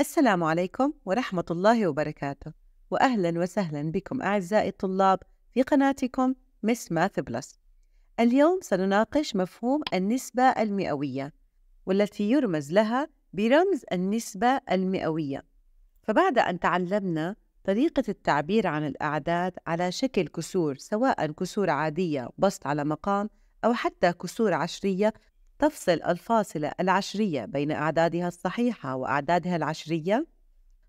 السلام عليكم ورحمة الله وبركاته وأهلا وسهلا بكم أعزائي الطلاب في قناتكم مس ماث بلس اليوم سنناقش مفهوم النسبة المئوية والتي يرمز لها برمز النسبة المئوية فبعد أن تعلمنا طريقة التعبير عن الأعداد على شكل كسور سواء كسور عادية بسط على مقام أو حتى كسور عشرية تفصل الفاصلة العشرية بين أعدادها الصحيحة وأعدادها العشرية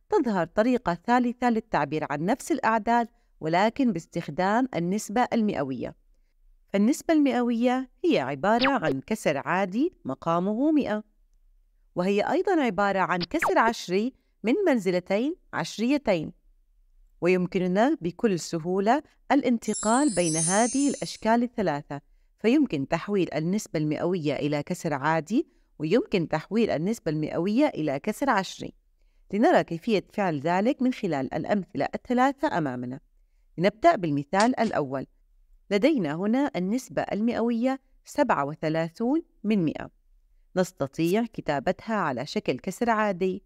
تظهر طريقة ثالثة للتعبير عن نفس الأعداد ولكن باستخدام النسبة المئوية فالنسبة المئوية هي عبارة عن كسر عادي مقامه 100 وهي أيضا عبارة عن كسر عشري من منزلتين عشريتين ويمكننا بكل سهولة الانتقال بين هذه الأشكال الثلاثة فيمكن تحويل النسبة المئوية إلى كسر عادي ويمكن تحويل النسبة المئوية إلى كسر عشري لنرى كيفية فعل ذلك من خلال الأمثلة الثلاثة أمامنا لنبدأ بالمثال الأول لدينا هنا النسبة المئوية 37 من 100 نستطيع كتابتها على شكل كسر عادي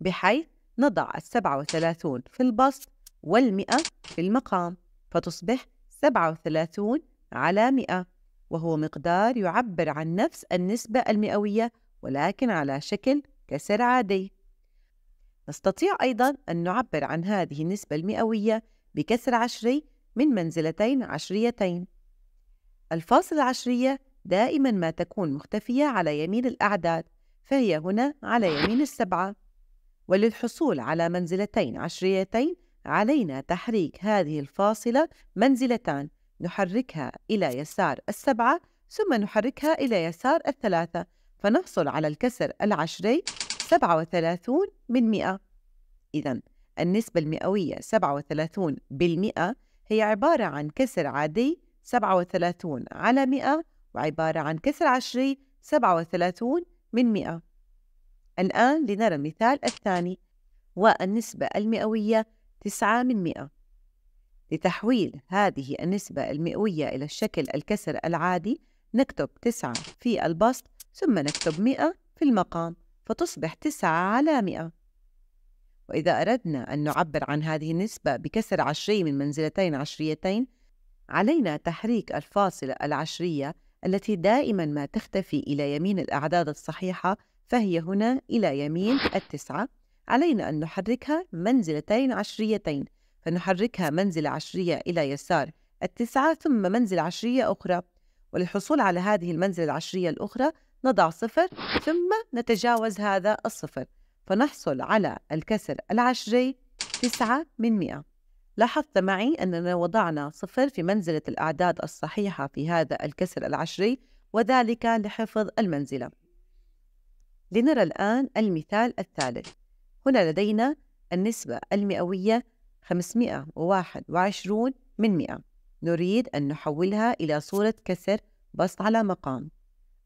بحيث نضع السبعة وثلاثون في البسط والمئة في المقام فتصبح سبعة وثلاثون على مئة وهو مقدار يعبر عن نفس النسبة المئوية ولكن على شكل كسر عادي نستطيع أيضا أن نعبر عن هذه النسبة المئوية بكسر عشري من منزلتين عشريتين الفاصل العشرية دائما ما تكون مختفية على يمين الأعداد فهي هنا على يمين السبعة وللحصول على منزلتين عشريتين علينا تحريك هذه الفاصلة منزلتان نحركها إلى يسار السبعة ثم نحركها إلى يسار الثلاثة فنحصل على الكسر العشري 37 من 100 إذا النسبة المئوية 37 بالمئة هي عبارة عن كسر عادي 37 على 100 وعبارة عن كسر عشري 37 من 100 الآن لنرى المثال الثاني والنسبة المئوية 9 من 100 لتحويل هذه النسبة المئوية إلى الشكل الكسر العادي نكتب 9 في البسط ثم نكتب 100 في المقام فتصبح 9 على 100 وإذا أردنا أن نعبر عن هذه النسبة بكسر عشري من منزلتين عشريتين علينا تحريك الفاصلة العشرية التي دائما ما تختفي إلى يمين الأعداد الصحيحة فهي هنا إلى يمين التسعة علينا أن نحركها منزلتين عشريتين فنحركها منزل عشرية إلى يسار التسعة ثم منزل عشرية أخرى وللحصول على هذه المنزل العشرية الأخرى نضع صفر ثم نتجاوز هذا الصفر فنحصل على الكسر العشري تسعة من مئة لاحظت معي أننا وضعنا صفر في منزلة الأعداد الصحيحة في هذا الكسر العشري وذلك لحفظ المنزلة لنرى الآن المثال الثالث هنا لدينا النسبة المئوية 521 من 100 نريد أن نحولها إلى صورة كسر بسط على مقام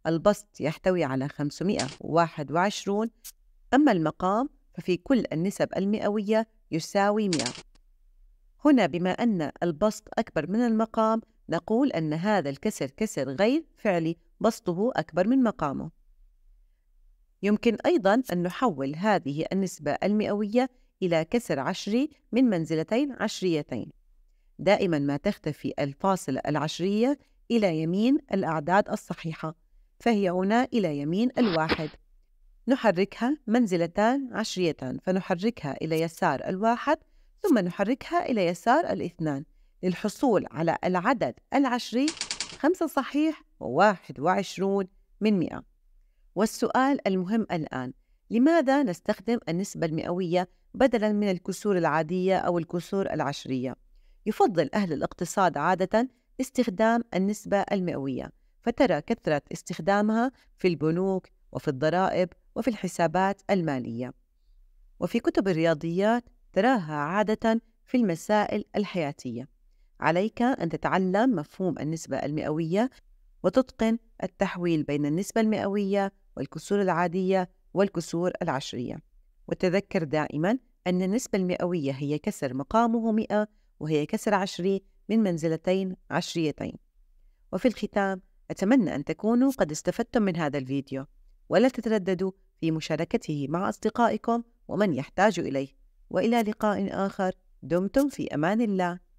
البسط يحتوي على 521 أما المقام ففي كل النسب المئوية يساوي 100 هنا بما أن البسط أكبر من المقام نقول أن هذا الكسر كسر غير فعلي بسطه أكبر من مقامه يمكن أيضا أن نحول هذه النسبة المئوية إلى كسر عشري من منزلتين عشريتين دائما ما تختفي الفاصلة العشرية إلى يمين الأعداد الصحيحة فهي هنا إلى يمين الواحد نحركها منزلتان عشريتان فنحركها إلى يسار الواحد ثم نحركها إلى يسار الاثنان للحصول على العدد العشري خمسة صحيح وواحد وعشرون من مئة والسؤال المهم الآن لماذا نستخدم النسبة المئوية بدلا من الكسور العادية أو الكسور العشرية يفضل أهل الاقتصاد عادة استخدام النسبة المئوية فترى كثرة استخدامها في البنوك وفي الضرائب وفي الحسابات المالية وفي كتب الرياضيات تراها عادة في المسائل الحياتية عليك أن تتعلم مفهوم النسبة المئوية وتتقن التحويل بين النسبة المئوية والكسور العادية والكسور العشرية وتذكر دائما أن النسبة المئوية هي كسر مقامه 100 وهي كسر عشري من منزلتين عشريتين وفي الختام أتمنى أن تكونوا قد استفدتم من هذا الفيديو ولا تترددوا في مشاركته مع أصدقائكم ومن يحتاج إليه وإلى لقاء آخر دمتم في أمان الله